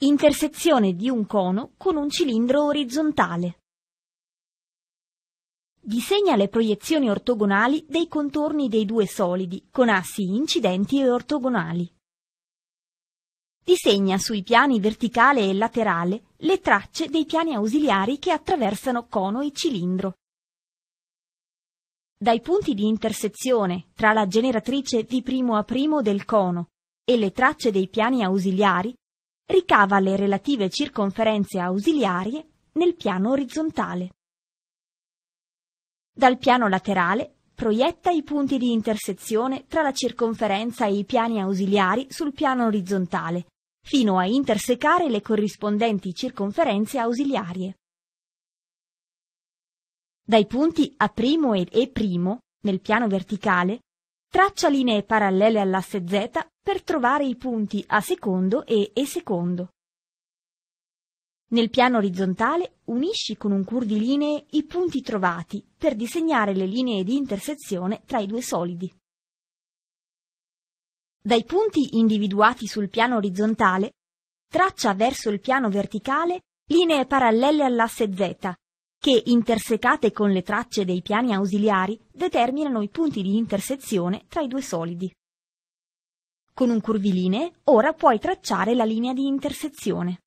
Intersezione di un cono con un cilindro orizzontale. Disegna le proiezioni ortogonali dei contorni dei due solidi con assi incidenti e ortogonali. Disegna sui piani verticale e laterale le tracce dei piani ausiliari che attraversano cono e cilindro. Dai punti di intersezione tra la generatrice di primo a primo del cono e le tracce dei piani ausiliari ricava le relative circonferenze ausiliarie nel piano orizzontale. Dal piano laterale proietta i punti di intersezione tra la circonferenza e i piani ausiliari sul piano orizzontale, fino a intersecare le corrispondenti circonferenze ausiliarie. Dai punti A' e E' nel piano verticale Traccia linee parallele all'asse Z per trovare i punti A secondo e E secondo. Nel piano orizzontale unisci con un curvilinee i punti trovati per disegnare le linee di intersezione tra i due solidi. Dai punti individuati sul piano orizzontale, traccia verso il piano verticale linee parallele all'asse Z che, intersecate con le tracce dei piani ausiliari, determinano i punti di intersezione tra i due solidi. Con un curvilinee ora puoi tracciare la linea di intersezione.